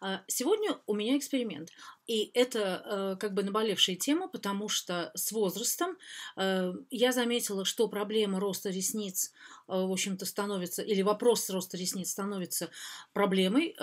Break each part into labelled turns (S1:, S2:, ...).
S1: А, сегодня у меня эксперимент. И это э, как бы наболевшая тема, потому что с возрастом э, я заметила, что проблема роста ресниц, э, в общем-то, становится, или вопрос роста ресниц становится проблемой,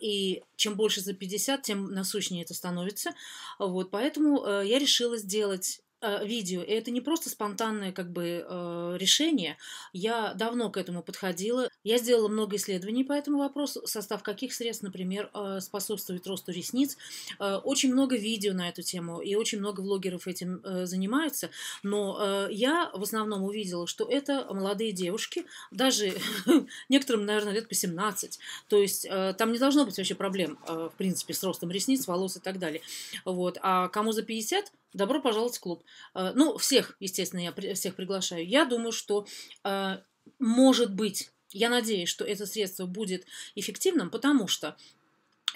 S1: и чем больше за 50, тем насущнее это становится. Вот, поэтому я решила сделать Э, видео. И это не просто спонтанное как бы э, решение. Я давно к этому подходила. Я сделала много исследований по этому вопросу, состав каких средств, например, э, способствует росту ресниц. Очень много видео на эту тему, и очень много влогеров этим занимаются. Но я в основном увидела, что это молодые девушки, даже некоторым, наверное, лет по 17. То есть там не должно быть вообще проблем, в принципе, с ростом ресниц, волос и так далее. Вот. А кому за 50, Добро пожаловать в клуб. Э, ну, всех, естественно, я всех приглашаю. Я думаю, что э, может быть я надеюсь, что это средство будет эффективным, потому что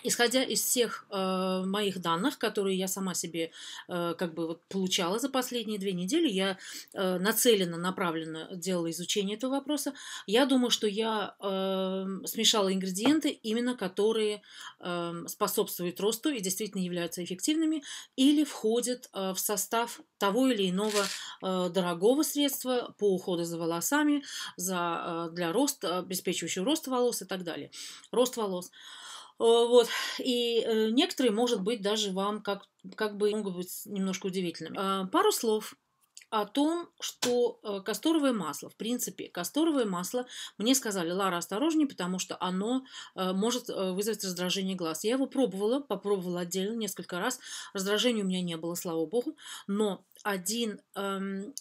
S1: Исходя из всех э, моих данных, которые я сама себе э, как бы вот получала за последние две недели, я э, нацеленно, направленно делала изучение этого вопроса. Я думаю, что я э, смешала ингредиенты, именно которые э, способствуют росту и действительно являются эффективными или входят э, в состав того или иного э, дорогого средства по уходу за волосами, за, э, для роста, обеспечивающего рост волос и так далее. Рост волос. Э, вот. И э, некоторые, может быть, даже вам как, как бы могут быть немножко удивительными. А, пару слов о том, что э, касторовое масло, в принципе, касторовое масло, мне сказали, Лара, осторожнее, потому что оно может вызвать раздражение глаз. Я его пробовала, попробовала отдельно несколько раз, раздражения у меня не было, слава богу, но один эм,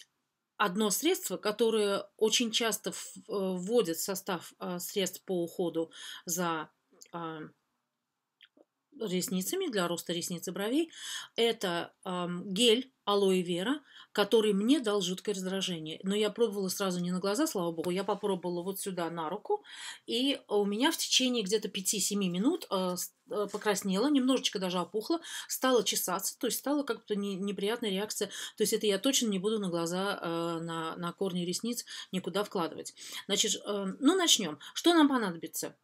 S1: одно средство, которое очень часто вводит в состав средств по уходу за ресницами, для роста ресниц и бровей, это э, гель алоэ вера, который мне дал жуткое раздражение. Но я пробовала сразу не на глаза, слава богу. Я попробовала вот сюда на руку, и у меня в течение где-то 5-7 минут э, э покраснела, немножечко даже опухла, стала чесаться, то есть стала как-то не, неприятная реакция. То есть это я точно не буду на глаза, э, на, на корни ресниц никуда вкладывать. Значит, э, ну начнем. Что нам понадобится?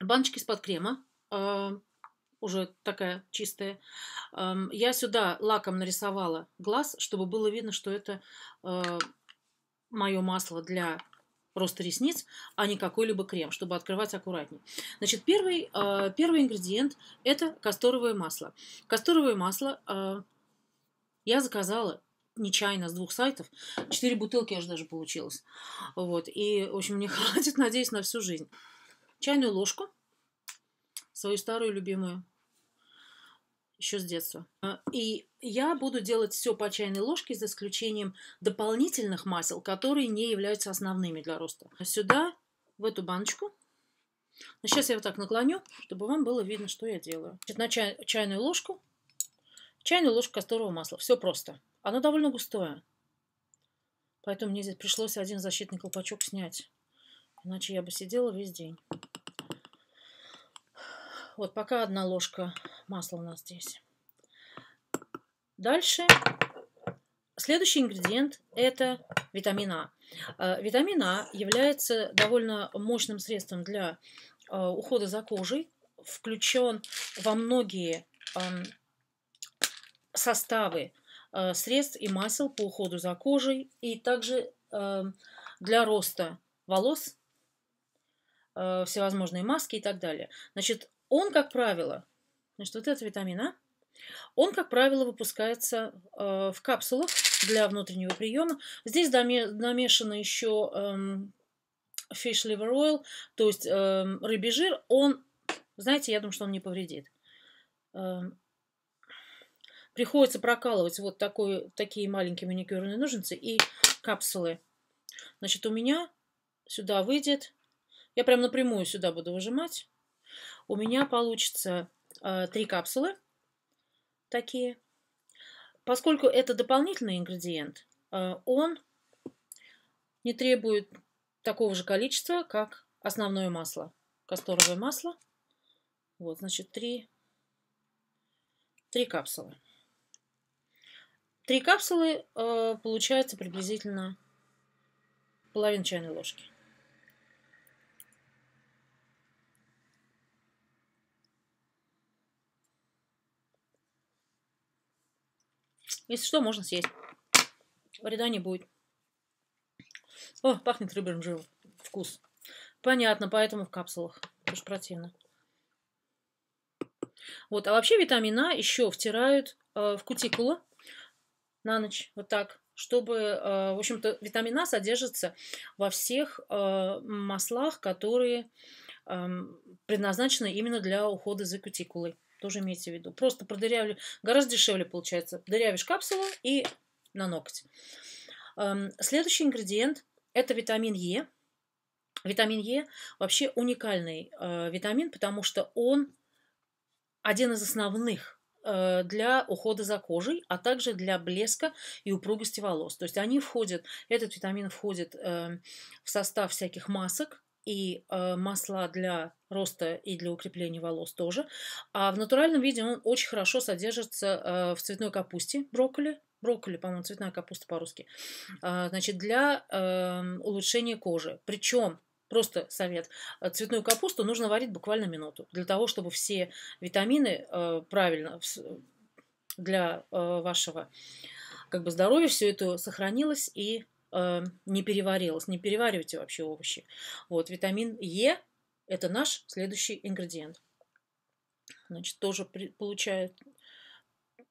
S1: Баночки из-под крема, э, уже такая чистая. Я сюда лаком нарисовала глаз, чтобы было видно, что это э, мое масло для роста ресниц, а не какой-либо крем, чтобы открывать аккуратнее. Значит, первый, э, первый ингредиент – это касторовое масло. Касторовое масло э, я заказала нечаянно с двух сайтов. Четыре бутылки аж даже получилось. Вот. И, в общем, мне хватит, надеюсь, на всю жизнь. Чайную ложку – свою старую любимую еще с детства. А, и я буду делать все по чайной ложке, за исключением дополнительных масел, которые не являются основными для роста. Сюда, в эту баночку. сейчас я вот так наклоню, чтобы вам было видно, что я делаю. Значит, на чай, чайную ложку, чайную ложку касторового масла. Все просто. Оно довольно густое. Поэтому мне здесь пришлось один защитный колпачок снять. Иначе я бы сидела весь день. Вот пока одна ложка масла у нас здесь. Дальше. Следующий ингредиент – это витамин А. Э, витамин А является довольно мощным средством для э, ухода за кожей. Включен во многие эм, составы э, средств и масел по уходу за кожей и также эм, для роста волос, всевозможные маски и так далее. Значит, он, как правило, значит, вот этот витамин А, он, как правило, выпускается э, в капсулах для внутреннего приема. Здесь намешано еще э, эм, fish liver oil, то есть э, рыбий жир. Он, знаете, я думаю, что он не повредит. Э, приходится прокалывать вот такой, такие маленькие маникюрные ножницы и капсулы. Значит, у меня сюда выйдет, я прям напрямую сюда буду выжимать у меня получится э, три капсулы такие. Поскольку это дополнительный ингредиент, э, он не требует такого же количества, как основное масло. Касторовое масло. Вот, значит, три, три капсулы. Три капсулы э, получается приблизительно половина чайной ложки. Если что, можно съесть. Вреда не будет. О, пахнет рыбным жиром. Вкус. Понятно, поэтому в капсулах. Это ж противно. Вот, а вообще витамина еще втирают э, в кутикулу на ночь. Вот так чтобы, э, в общем-то, витамина содержится во всех э, маслах, которые эм, предназначены именно для ухода за кутикулой. Тоже имейте в виду. Просто продырявлю, Гораздо дешевле получается. Дырявишь капсулу и на ноготь. Эм, следующий ингредиент – это витамин Е. Витамин Е вообще уникальный э, витамин, потому что он один из основных э, для ухода за кожей, а также для блеска и упругости волос. То есть они входят, этот витамин входит эм, в состав всяких масок, и э, масла для роста и для укрепления волос тоже. А в натуральном виде он очень хорошо содержится э, в цветной капусте, брокколи, брокколи, по-моему, цветная капуста по-русски, э, значит, для э, улучшения кожи. Причем Просто совет. Э, цветную капусту нужно варить буквально минуту для того, чтобы все витамины э, правильно для э, вашего как бы здоровья все это сохранилось и Э, не переварилось. Не переваривайте вообще овощи. Вот, витамин Е – это наш следующий ингредиент. Значит, тоже при, получает,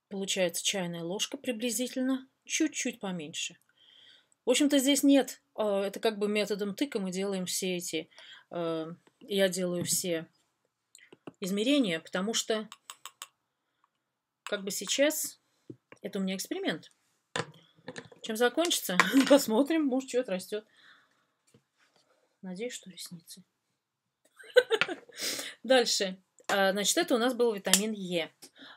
S1: получается чайная ложка приблизительно, чуть-чуть поменьше. В общем-то, здесь нет. Э, это как бы методом тыка мы делаем все эти... Э, я делаю все измерения, потому что как бы сейчас это у меня эксперимент – чем закончится, посмотрим. Может, что-то растет. Надеюсь, что ресницы. Дальше. А, значит, это у нас был витамин Е.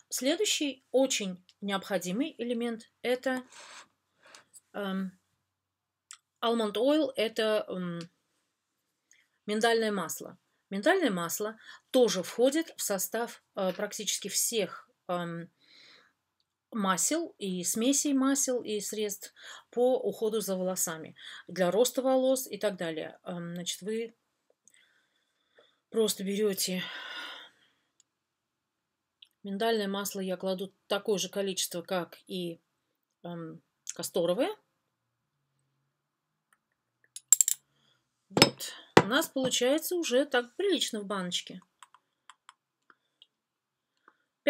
S1: Следующий очень необходимый элемент – это эм, almond oil – это эм, миндальное масло. Миндальное масло тоже входит в состав э, практически всех эм, масел и смесей масел и средств по уходу за волосами, для роста волос и так далее. Эм, значит, вы просто берете миндальное масло, я кладу такое же количество, как и эм, касторовое. Вот, у нас получается уже так прилично в баночке.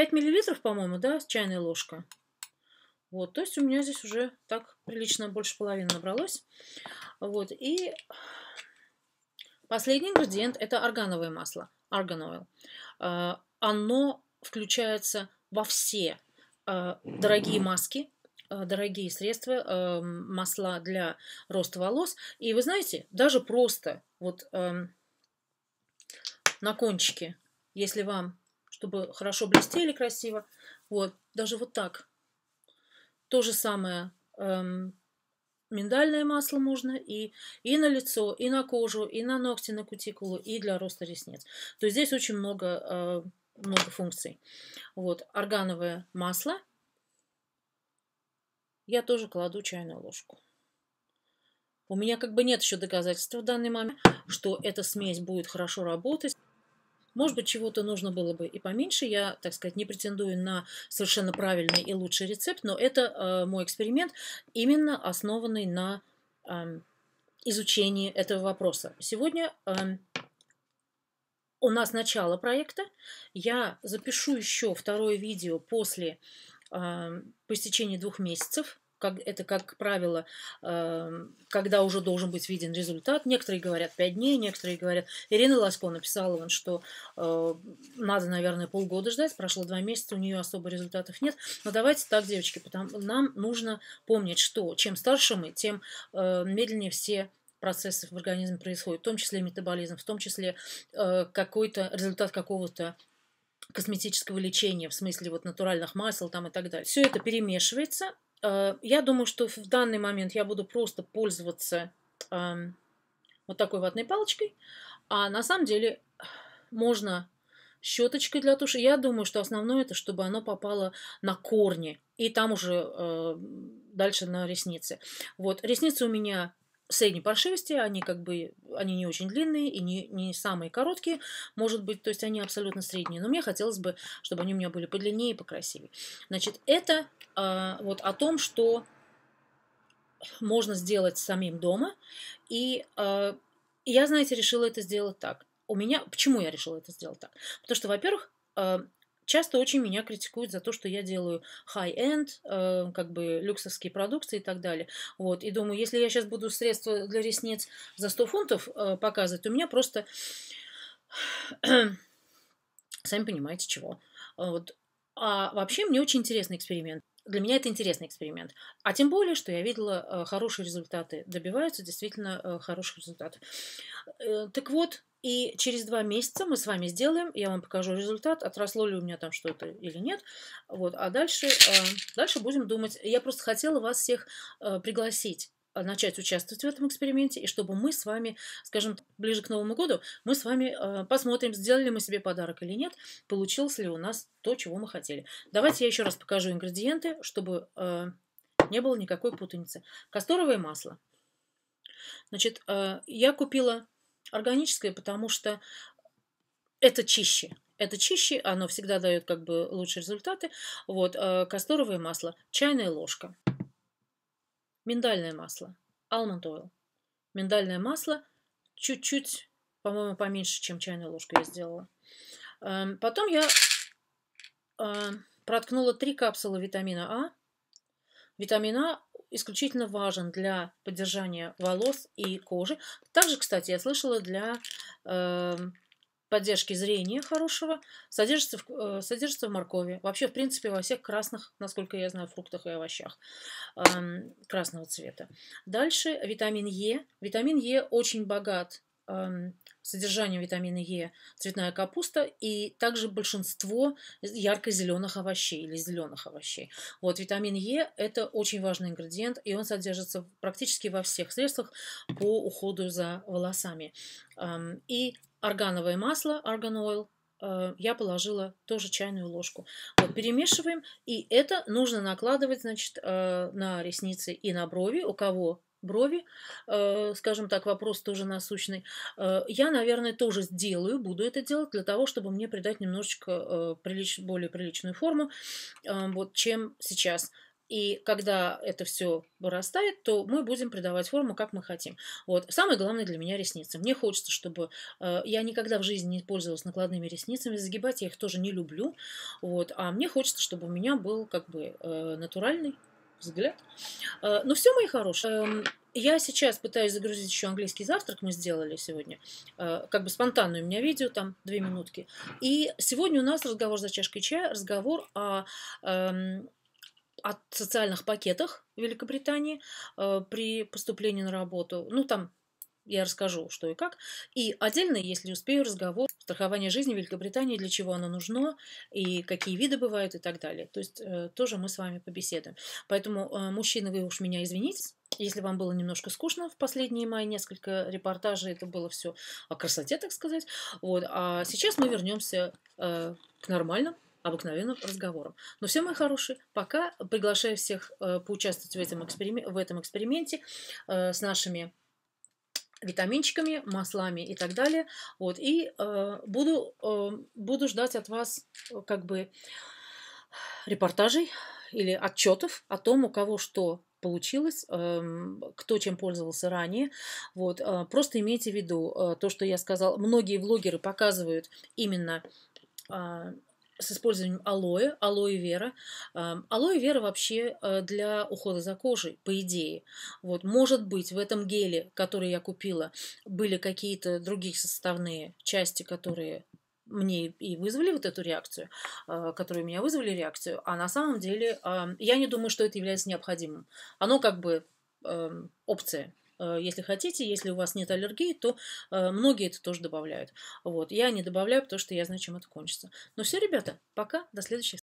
S1: 5 миллилитров, по-моему, да, чайная ложка. Вот, то есть у меня здесь уже так прилично больше половины набралось. Вот, и последний ингредиент – это аргановое масло, Oil. А, оно включается во все а, дорогие маски, а, дорогие средства, масла для роста волос. И вы знаете, даже просто вот на кончике, если вам чтобы хорошо блестели красиво. Вот, даже вот так. То же самое эм, миндальное масло можно и, и на лицо, и на кожу, и на ногти, на кутикулу, и для роста ресниц. То есть здесь очень много, э, много функций. Вот, органовое масло. Я тоже кладу чайную ложку. У меня как бы нет еще доказательств в данный момент, что эта смесь будет хорошо работать. Может быть, чего-то нужно было бы и поменьше. Я, так сказать, не претендую на совершенно правильный и лучший рецепт, но это э, мой эксперимент, именно основанный на э, изучении этого вопроса. Сегодня э, у нас начало проекта. Я запишу еще второе видео после эм, по истечении двух месяцев как, это, как правило, э, когда уже должен быть виден результат. Некоторые говорят 5 дней, некоторые говорят... Ирина Ласко написала, вон, что э, надо, наверное, полгода ждать, прошло 2 месяца, у нее особо результатов нет. Но давайте так, девочки, потому, нам нужно помнить, что чем старше мы, тем э, медленнее все процессы в организме происходят, в том числе метаболизм, в том числе э, какой-то результат какого-то косметического лечения, в смысле вот натуральных масел там и так далее. Все это перемешивается. Э, я думаю, что в данный момент я буду просто пользоваться эм, вот такой ватной палочкой, а на самом деле можно щеточкой для туши. Я думаю, что основное это, чтобы оно попало на корни и там уже э, дальше на ресницы. Вот ресницы у меня средней паршивости, они как бы, они не очень длинные и не, не самые короткие, может быть, то есть они абсолютно средние, но мне хотелось бы, чтобы они у меня были подлиннее и покрасивее. Значит, это э, вот о том, что можно сделать самим дома, и э, я, знаете, решила это сделать так. У меня, почему я решила это сделать так? Потому что, во-первых, а, часто очень меня критикуют за то, что я делаю high-end, э, как бы люксовские продукты и так далее. Вот, и думаю, если я сейчас буду средства для ресниц за 100 фунтов э, показывать, у меня просто... Сами понимаете, чего. Э, вот. А вообще мне очень интересный эксперимент для меня это интересный эксперимент. А тем более, что я видела э, хорошие результаты. Добиваются действительно э, хороших результатов. Э, так вот, и через два месяца мы с вами сделаем, я вам покажу результат, отросло ли у меня там что-то или нет. Вот, а дальше, дальше будем думать. Я просто хотела вас всех пригласить Э, начать участвовать в этом эксперименте, и чтобы мы с вами, скажем, ближе к Новому году, мы с вами э, посмотрим, сделали мы себе подарок или нет, получилось ли у нас то, чего мы хотели. Давайте я еще раз покажу ингредиенты, чтобы э, не было никакой путаницы. Касторовое масло. Значит, я купила органическое, потому что это чище. Это чище, оно всегда дает как бы лучшие результаты. Вот, касторовое масло, чайная ложка миндальное масло, almond oil. Миндальное масло чуть-чуть, по-моему, поменьше, чем чайную ложку я сделала. Эм, потом я эм, проткнула 3 капсулы витамина А. Витамин А исключительно важен для поддержания волос и кожи. Также, кстати, я слышала для эм, поддержки зрения хорошего, содержится в, э, содержится в моркови. Вообще, в принципе, во всех красных, насколько я знаю, фруктах и овощах э, красного цвета. Дальше витамин Е. Витамин Е очень богат э, содержанием витамина Е цветная капуста и также большинство ярко-зеленых овощей или зеленых овощей. Вот витамин Е – это очень важный ингредиент, и он содержится практически во всех средствах по уходу за волосами. Эм, и органовое масло, арган ойл, э, я положила тоже чайную ложку. Вот, перемешиваем, и это нужно накладывать, значит, э, на ресницы и на брови, у кого брови, э, скажем так, вопрос тоже насущный. Я, наверное, тоже сделаю, буду это делать для того, чтобы мне придать немножечко прилич... более приличную форму, вот, чем сейчас. И когда это все вырастает, то мы будем придавать форму, как мы хотим. Вот. Самое главное для меня ресницы. Мне хочется, чтобы... Э, я никогда в жизни не пользовалась накладными ресницами. Загибать я их тоже не люблю. Вот. А мне хочется, чтобы у меня был как бы э, натуральный взгляд. Э, ну все, мои хорошие. Эм, я сейчас пытаюсь загрузить еще английский завтрак, мы сделали сегодня, э, как бы спонтанное у меня видео, там две минутки. И сегодня у нас разговор за чашкой чая, разговор о эм, о социальных пакетах в Великобритании э, при поступлении на работу. Ну, там я расскажу, что и как. И отдельно, если успею, разговор страхование жизни в Великобритании, для чего оно нужно, и какие виды бывают и так далее. То есть э, тоже мы с вами побеседуем. Поэтому, э, мужчины, вы уж меня извините, если вам было немножко скучно в последние мои несколько репортажей, это было все о красоте, так сказать. Вот. А сейчас мы вернемся э, к нормальному обыкновенным разговором. Но ну, все, мои хорошие, пока приглашаю всех э, поучаствовать в этом, эксперим... в этом эксперименте э, с нашими витаминчиками, маслами и так далее. Вот, и э, буду, э, буду ждать от вас как бы репортажей или отчетов о том, у кого что получилось, эм, кто чем пользовался ранее. Вот. Э, просто имейте в виду э, то, что я сказала. Многие влогеры показывают именно э, с использованием алоэ, алоэ вера. Алоэ вера вообще э, для ухода за кожей, по идее. Вот, может быть, в этом геле, который я купила, были какие-то другие составные части, которые мне и вызвали вот эту реакцию, э, которые меня вызвали реакцию, а на самом деле я не думаю, что это является необходимым. Оно как бы эм, опция. Э, если хотите, если у вас нет аллергии, то э, многие это тоже добавляют. Вот. Я не добавляю, потому что я знаю, чем это кончится. Но ну все, ребята, пока, до следующих